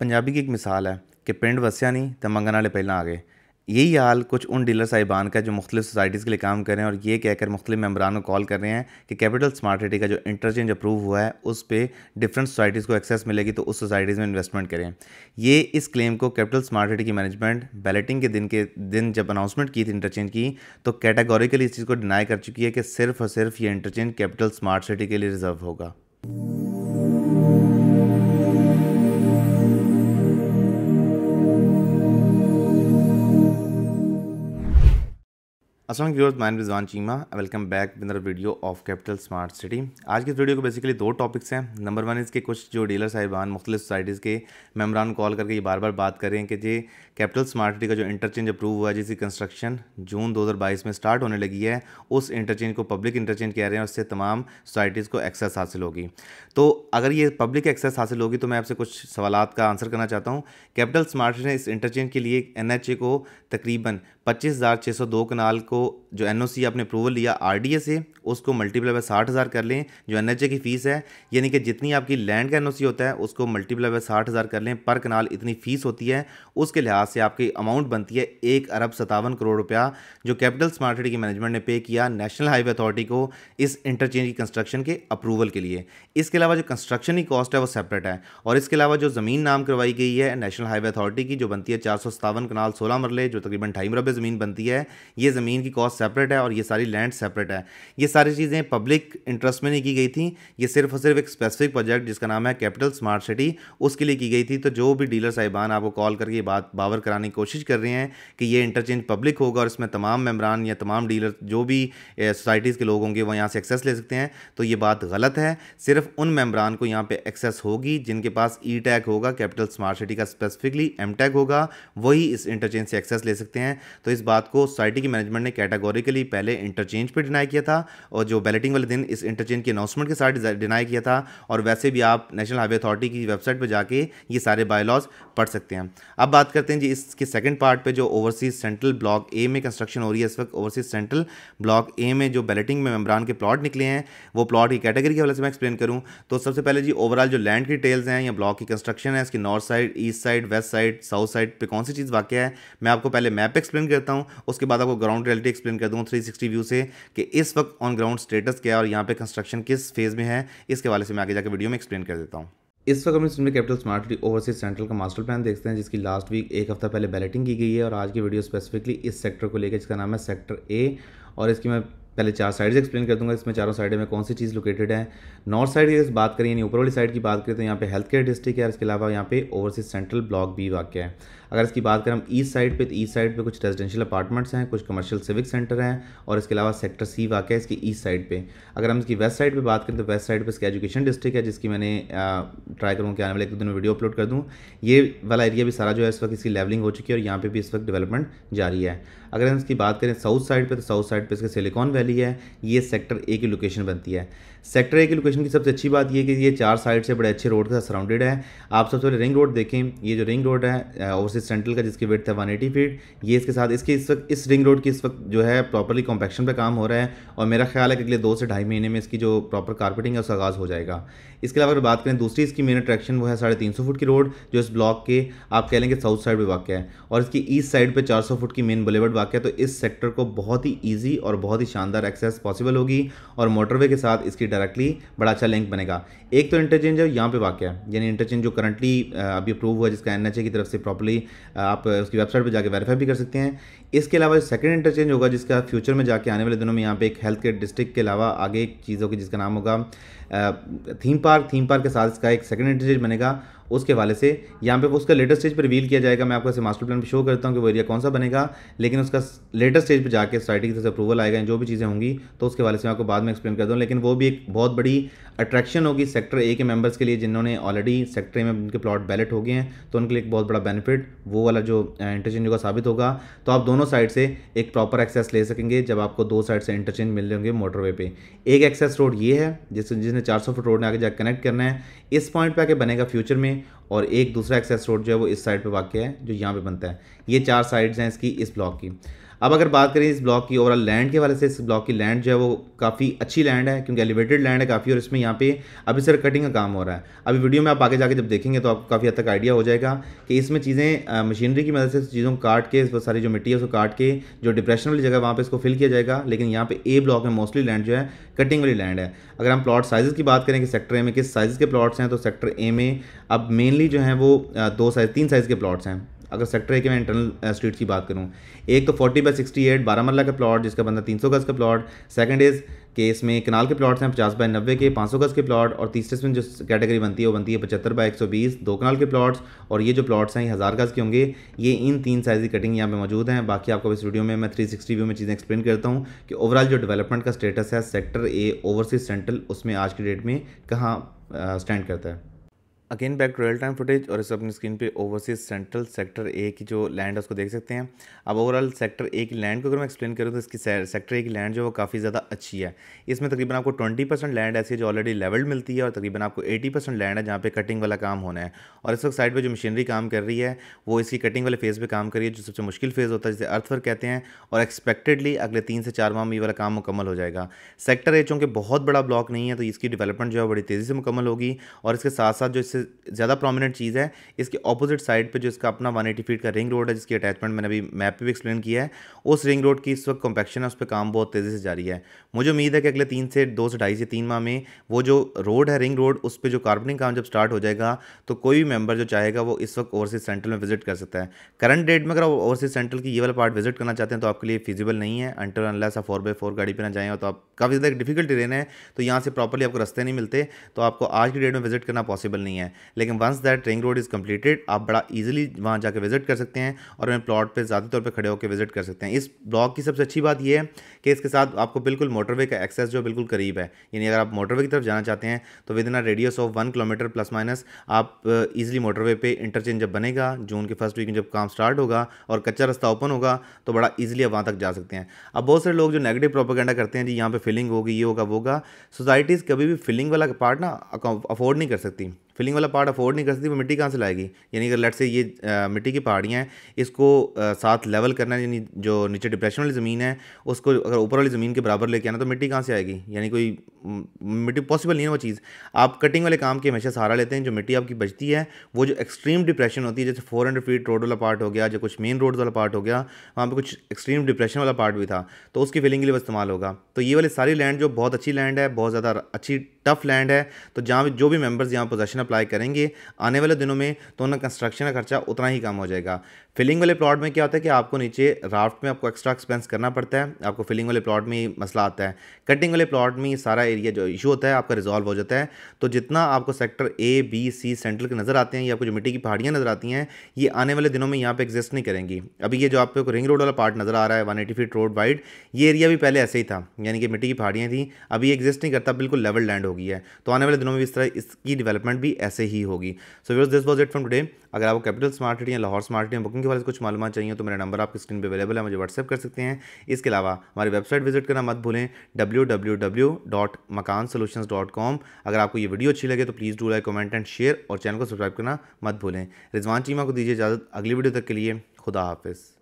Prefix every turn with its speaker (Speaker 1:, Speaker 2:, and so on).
Speaker 1: पंजाबी की एक मिसाल है कि पिंड ਵਸਿਆ नहीं तो मंगन वाले पहले आ गए यही हाल कुछ उन डीलर साहिबान का जो मुख्तलिफ सोसाइटीज़ के लिए काम कर रहे हैं और ये कहकर मुख्तलिफ मेम्बरान को कॉल कर रहे हैं कि कैपिटल स्मार्ट सिटी का जो इंटरचेंज अप्रूव हुआ है उस पर डिफरेंट सोसाइटीज़ को एक्सेस मिलेगी तो उस सोसाइटीज़ में इन्वेस्टमेंट करें ये इस क्लेम को कैपिटल स्मार्ट सिटी की मैनेजमेंट बैलेटिंग के दिन के दिन जब अनाउंसमेंट की थी इंटरचेंज की तो कैटेगोरिकली इस चीज़ को डिनाई कर चुकी है कि सिर्फ और सिर्फ ये इंटरचेंज कैपिटल स्मार्ट सिटी के लिए रिजर्व होगा असम व्यूअर्स मैं Rizwan Cheema welcome back with video of Capital Smart City आज के वीडियो को बेसिकली दो टॉपिक्स हैं नंबर वन इसके कुछ जो डीलर साहिबान मुख्तलिफ सोसाइटीज़ के मेम्बरान कॉल करके ये बार बार बात कर रहे हैं कि जे कैपिटल स्मार्ट सिटी का जो इंटरचेंज अप्रूव हुआ है जिसकी कंस्ट्रक्शन जून दो हज़ार बाईस में स्टार्ट होने लगी है उस इंटरचेंज को पब्लिक इंटरचेंज कह रहे हैं उससे तमाम सोसाइटीज़ को एक्सेस हासिल होगी तो अगर ये पब्लिक एक्सेस हासिल होगी तो मैं आपसे कुछ सवाल का आंसर करना चाहता हूँ कैपिटल स्मार्ट सिटी ने इस इंटरचेंज के लिए एन को तकरीबन पच्चीस हज़ार छः सौ दो कनाल को जो एन आपने अप्रूवल लिया आर से उसको मल्टीप्लाई बाय साठ हज़ार कर लें जो एन की फ़ीस है यानी कि जितनी आपकी लैंड का एन होता है उसको मल्टीप्लाई बाय साठ हज़ार कर लें पर कनाल इतनी फ़ीस होती है उसके लिहाज से आपकी अमाउंट बनती है एक अरब सतावन करोड़ रुपया जो कैपिटल स्मार्ट सिटी की मैनेजमेंट ने पे किया नेशनल हाईवे अथॉरिटी को इस इंटरचेंज की कंस्ट्रक्शन के अप्रूवल के लिए इसके अलावा जो कंस्ट्रक्शन की कॉस्ट है वो सेपरेट है और इसके अलावा जो ज़मीन नाम करवाई गई है नेशनल हाईवे अथॉरिटी की जो बनती है चार सौ सतावन कनाल सोलह मरले जो तकरीबन ढाई मरबे ज़मीन बनती है ये ज़मीन की कॉस्ट सेपरेट है और ये सारी लैंड सेपरेट है ये सारी चीज़ें पब्लिक इंटरेस्ट में नहीं की गई थी ये सिर्फ और सिर्फ एक स्पेसिफिक प्रोजेक्ट जिसका नाम है कैपिटल स्मार्ट सिटी उसके लिए की गई थी तो जो भी डीलर साहिबान आपको कॉल करके बात बावर कराने की कोशिश कर रहे हैं कि ये इंटरचेंज पब्लिक होगा और इसमें तमाम मेम्बरान या तमाम डीलर जो भी सोसाइटीज़ के लोग होंगे वो यहाँ से एक्सेस ले सकते हैं तो ये बात गलत है सिर्फ उन मेम्बरान को यहाँ पर एक्सेस होगी जिनके पास ई टैग होगा कैपिटल स्मार्ट सिटी का स्पेसिफिकली एम टैग होगा वही इस इंटरचेंज से एक्सेस ले सकते हैं तो इस बात को सोसाइटी की मैनेजमेंट ने कैटेगोरिकली पहले इंटरचेंज पे डिनाई किया था और जो बैलेटिंग वाले दिन इस इंटरचेंज के अनाउंसमेंट के साथ डिनाई किया था और वैसे भी आप नेशनल हाईवे अथॉरिटी की वेबसाइट पर जाके ये सारे बायलॉज पढ़ सकते हैं अब बात करते हैं जी इसके सेकेंड पार्ट पर जो ओवरसीज सेंट्रल ब्लॉक ए में कंस्ट्रक्शन हो रही है इस वक्त ओवरसीज सेंट्रल ब्लॉक ए में जो बैलेटिंग में मेम्बरान के प्लॉट निकले हैं वो प्लॉट की कैटेगरी के वाले से मैं एक्सप्लेन करूँ तो सबसे पहले जी ओवरऑल जो लैंड की डिटेल्स हैं या ब्लॉक की कंस्ट्रक्शन है इसकी north side east side west side south side पर कौन सी चीज़ वाक्य है मैं आपको पहले मैप एक्सप्लेन करता हूँ उसके बाद आपको ग्राउंड रियलिटी भी एक्सप्लेन कर दूँ थ्री सिक्सटी व्यू से कि इस वक्त ऑन ग्राउंड स्टेटस क्या है और यहाँ पे कंस्ट्रक्शन किस फेज़ में है इसके वाले से मैं आगे जाकर वीडियो में एक्सप्लेन कर देता हूँ इस वक्त हम इसमें Capital Smart City Overseas Central का मास्टर प्लान देखते हैं जिसकी लास्ट वीक एक हफ्ता पहले बैलेटिंग की गई है और आज की वीडियो स्पेसिफिकली इस सेक्टर को लेकर जिसका नाम है सेक्टर ए और इसकी मैं पहले चार साइड्स एक्सप्लेन कर दूंगा इसमें चारों साइड में कौन सी चीज़ लोकेटेड है नॉर्थ साइड की बात करें यानी ऊपर वाली साइड की बात करें तो यहाँ पे हेल्थ केयर डिस्ट्रिक्ट है इसके अलावा यहाँ पे ओवरसीज सेंट्रल ब्लॉक भी वाक्य है अगर इसकी बात करें हम ईस्ट साइड पे तो ईस्ट साइड पे कुछ रेजिडेंशियल अपार्टमेंट्स हैं कुछ कमर्शियल सिविक सेंटर हैं और इसके अलावा सेक्टर सी वाक्य है इसकी ईस्ट साइड पे अगर हम इसकी वेस्ट साइड पे बात करें तो वेस्ट साइड पे इसकी एजुकेशन डिस्ट्रिक्ट है जिसकी मैंने ट्राई करूँ कि आने वाले एक दो दिन वीडियो अपलोड कर दूँ ये वाला एरिया भी सारा जो है इस वक्त इसकी लेवलिंग हो चुकी है और यहाँ पर भी इस वक्त डेवलपमेंट जारी है अगर हम इसकी बात करें साउथ साइड पे तो साउथ साइड पे इसके सिलिकॉन वैली है ये सेक्टर ए की लोकेशन बनती है सेक्टर ए की लोकेशन की सबसे अच्छी बात यह कि ये चार साइड से बड़े अच्छे रोड के साथ सराउंडेड है आप सबसे पहले रिंग रोड देखें ये जो रिंग रोड है ओवरसीज सेंट्रल का जिसकी वेट है वन एटी फीट ये इसके साथ इसके इस वक्त इस रिंग रोड की इस वक्त जो है प्रॉपरली कॉम्पैक्शन पर काम हो रहा है और मेरा ख्याल है कि अगले दो से ढाई महीने में इसकी जो प्रॉपर कारपेटिंग है उसका आगाज़ हो जाएगा इसके अलावा अगर बात करें दूसरी इसकी मेन अट्रैक्शन वो है साढ़े तीन सौ फुट की रोड जो इस ब्लॉक के आप कह लेंगे साउथ साइड पर वाक्य है और इसकी ईस्ट साइड पर चार सौ फुट की मेन बलेवर्ड वाक़ तो इस सेक्टर को बहुत ही ईजी और बहुत ही शानदार एक्सेस पॉसिबल होगी और मोटरवे के साथ इसकी डायरेक्टली बड़ा अच्छा लिंक बनेगा एक तो इंटरचेंज है यहाँ पर वाक़ है यानी इंटरचेंज जो करंटली अभी अप्रूव हुआ जिसका एन की तरफ से प्रॉपरली आप उसकी वेबसाइट पर जाकर वेरीफाई भी कर सकते हैं इसके अलावा जो सेकेंड इंटरचेंज होगा जिसका फ्यूचर में जाके आने वाले दिनों में यहाँ पे एक हेल्थ केयर डिस्ट्रिक्ट के अलावा आगे एक चीज़ होगी जिसका नाम होगा थीम पार्क थीम पार्क के साथ इसका एक सेकेंड इंटरचेंज बनेगा उसके हवाले से यहाँ पे उसका लेटेस्ट स्टेज पर रिवील किया जाएगा मैं आपको ऐसे मास्टर प्लान पर शो करता हूँ कि वो एरिया कौन सा बनेगा लेकिन उसका लेटेस्ट स्टेज पर जाकर सोसाइटी की तरफ से अप्रूवल आएगा जो भी चीज़ें होंगी तो उसके वाले से मैं आपको बाद में एक्सप्लेन कर दूँ लेकिन वो भी एक बहुत बड़ी अट्रैक्शन होगी सेक्टर ए के मेंबर्स के लिए जिन्होंने ऑलरेडी सेक्टर ए में उनके प्लॉट बैलेट हो गए हैं तो उनके लिए एक बहुत बड़ा बेनिफिट वो वाला जो इंटरचेंज होगा साबित होगा तो आप दोनों साइड से एक प्रॉपर एक्सेस ले सकेंगे जब आपको दो साइड से इंटरचेंज मिल रहे होंगे मोटरवे पे एक एक्सेस रोड ये है जिस जिसने चार सौ फुट रोड में आगे जाकर कनेक्ट करना है इस पॉइंट पर आगे बनेगा फ्यूचर में और एक दूसरा एक्सेस रोड जो है वो इस साइड पर वाक्य है जो यहाँ पर बनता है ये चार साइड्स हैं इसकी इस ब्लॉक की अब अगर बात करें इस ब्लॉक की ओवरऑल लैंड के वाले से इस ब्लॉक की लैंड जो है वो काफ़ी अच्छी लैंड है क्योंकि एलिवेटेड लैंड है काफ़ी और इसमें यहाँ पे अभी सर कटिंग का काम हो रहा है अभी वीडियो में आप आगे जाके जब देखेंगे तो आपको काफ़ी हद तक आइडिया हो जाएगा कि इसमें चीज़ें मशीनरी की मदद से चीज़ों को काट के वो सारी जो मिट्टी है उसको काट के जो डिप्रेशन वाली जगह वहाँ पर इसको फिल किया जाएगा लेकिन यहाँ पर ए ब्लॉक में मोस्टली लैंड जो है कटिंग वाली लैंड है अगर हम प्लॉट साइज़ की बात करें कि सेक्टर ए में किस साइज़ के प्लॉट्स हैं तो सेक्टर ए में अब मेनली जो है वो दो साइज तीन साइज़ के प्लॉट्स हैं अगर सेक्टर है कि मैं इंटरनल स्ट्रीट uh, की बात करूँ एक तो फोर्टी बाई सिक्सटी एट बारह मरला का प्लॉट जिसका बंदा तीन सौ गज़ का प्लॉट सेकंड इज़ के इसमें कनाल के प्लॉट्स हैं पचास बाय नब्बे के पाँच सौ गज़ के प्लॉट और तीसरे इसमें जो कैटेगरी बनती है वो बनती है पचहत्तर बाय एक सौ बीस दो कनाल के प्लॉट्स और ये जो प्लॉट्स हैं ये हज़ार गज़ के होंगे ये इन तीन साइज़ की कटिंग यहाँ पर मौजूद हैं बाकी आपको इस वीडियो में मैं थ्री सिक्सटी व्यू में चीज़ें एक्सप्लेन करता हूँ कि ओवरऑल जो डेवलपमेंट का स्टेटस है सेक्टर ए ओवरसीज सेंट्रल उसमें आज की डेट में कहाँ स्टैंड uh, करता है again back real time footage और इस अपनी स्क्रीन पे ओवरसीज सेंट्रल सेक्टर ए की जो लैंड है उसको देख सकते हैं अब ओवरऑल सेक्टर ए की लैंड को अगर मैं एक्सप्लेन करूँ तो इसकी सेक्टर ए की लैंड जो वो काफ़ी ज़्यादा अच्छी है इसमें तकरीबन आपको ट्वेंटी परसेंट लैंड ऐसी है जो ऑलरेडी लेवल्ड मिलती है और तकरीबन आपको एटी परसेंट लैंड है जहाँ पे कटिंग वाला काम होना है और इस वक्त साइड पर जो मशीनरी काम कर रही है वो इसकी कटिंग वाले फेज़ पर काम कर रही है जो सबसे मुश्किल फेज़ होता है जिसे अर्थवर्क कहते हैं और एक्सपेक्टेडली अगले तीन से चार माह में ये वाला काम मुकम्मल हो जाएगा सेक्टर ए चूँकि बहुत बड़ा ब्लॉक नहीं है तो इसकी डेवलपमेंट जो है बड़ी तेज़ी से मुकम्मल होगी और इसके साथ साथ जो इससे सबसे ज़्यादा प्रोमिनेंट चीज़ है इसके ऑपोजिट साइड पे जो इसका अपना 180 फीट का रिंग रोड है जिसकी अटैचमेंट मैंने अभी मैप पे भी एक्सप्लेन किया है उस रिंग रोड की इस वक्त कॉम्पेक्शन है उस पर काम बहुत तेज़ी से जारी है मुझे उम्मीद है कि अगले तीन से दो से ढाई से तीन माह में वो जो रोड है रिंग रोड उस पर जो कार्पनिंग काम जब स्टार्ट हो जाएगा तो कोई भी मेम्बर जो चाहेगा वो इस वक्त ओवरसीज सेंट्रल में विजिट कर सकता है करंट डेट में अगर आप ओवरसीज सेंट्रल की ये वाला पार्ट विजिट करना चाहते हैं तो आपके लिए फिजिबल नहीं है अंटर अनलेस आप फोर बाई फोर गाड़ी पर ना जाएँ तो आप काफ़ी ज़्यादा डिफिकल्ट रहना है तो यहाँ से प्रॉपरली आपको रास्ते नहीं मिलते तो आपको आज की डेट में विजिट करना पॉसिबल नहीं है हैं लेकिन once that ring road is completed आप बड़ा ईजिली वहाँ जाकर विजिट कर सकते हैं और अपने प्लॉट पर ज़्यादा तौर पर खड़े होकर विजिट कर सकते हैं इस ब्लॉक की सबसे अच्छी बात यह है कि इसके साथ आपको बिल्कुल मोटरवे का एक्सेस जो बिल्कुल करीब है यानी अगर आप मोटरवे की तरफ जाना चाहते हैं तो within a radius of one kilometre plus minus आप ईजिली मोटरवे पर इंटरचेंज जब बनेगा जून के फर्स्ट वीक में जब काम स्टार्ट होगा और कच्चा रास्ता ओपन होगा तो बड़ा ईजिली आप वहाँ तक जा सकते हैं अब बहुत सारे लोग जो नेगेटिव प्रोपोगेंडा करते हैं जी यहाँ पर फिलिंग होगी ये होगा वो होगा सोसाइटीज़ कभी भी फिलिंग वाला पार्ट ना अफोर्ड नहीं कर सकती फिलिंग वाला पार्ट अफोर्ड नहीं कर सकती वो मिट्टी कहाँ से लाएगी यानी अगर लट से ये आ, मिट्टी की पहाड़ियाँ हैं इसको आ, साथ लेवल करना यानी जो नीचे डिप्रेशन वाली ज़मीन है उसको अगर ऊपर वाली ज़मीन के बराबर लेके आना तो मिट्टी कहाँ से आएगी यानी कोई मिट्टी पॉसिबल नहीं है वो चीज़ आप कटिंग वाले काम के हमेशा सहारा लेते हैं जो मिट्टी आपकी बचती है वो जो एक्सट्रीम डिप्रेशन होती है जैसे फोर हंड्रेड फीट रोड वाला पार्ट हो गया जो कुछ मेन रोड वाला पार्ट हो गया वहाँ पर कुछ एक्सट्रीम डिप्रेशन वाला पार्ट भी था तो उसकी फिलिंग के लिए इस्तेमाल होगा तो ये वाली सारी लैंड जो बहुत अच्छी लैंड है बहुत ज़्यादा अच्छी टफ लैंड है तो जहाँ जो भी मेंबर्स यहाँ पोजेशन अप्लाई करेंगे आने वाले दिनों में तो उनका कंस्ट्रक्शन का खर्चा उतना ही कम हो जाएगा फिलिंग वाले प्लॉट में क्या होता है कि आपको नीचे राफ्ट में आपको एक्स्ट्रा एक्सपेंस करना पड़ता है आपको फिलिंग वाले प्लॉट में ही मसला आता है कटिंग वाले प्लॉट में सारा एरिया जो इशू होता है आपका रिजॉल्व हो जाता है तो जितना आपको sector A B C central के नज़र आते हैं या आपको जो मिट्टी की पहाड़ियाँ नज़र आती हैं ये आने वाले दिनों में यहाँ पर एग्जिस्ट नहीं करेंगी अभी ये जो आपको रिंग रोड वाला पार्ट नज़र आ रहा है वन फीट रोड वाइड ये एरिया भी पहले ऐसे ही था यानी कि मिट्टी की पहाड़ियाँ थी अभी एग्जिस्ट नहीं करता बिल्कुल लेवल लैंड हो होगी है तो आने वाले दिनों में भी इस तरह इसकी डेवलपमेंट भी ऐसे ही होगी so views this was it from today अगर आपको कैपिटल स्मार्ट सिटी या लाहौर स्मार्ट सिटी बुकिंग के बारे में कुछ मालूम चाहिए तो मेरा नंबर आपकी स्क्रीन पर अवेलेबल है मुझे व्हाट्सअप कर सकते हैं इसके अलावा हमारी वेबसाइट विजिट करना मत भूलें W W W dot Makaan solution dot com अगर आपको ये वीडियो अच्छी लगे तो please do like comment and share और चैनल को सब्सक्राइब करना मत भूलें रिजवान चीमा को दीजिए इजाज़त अगली वीडियो तक के लिए खुदा हाफिज़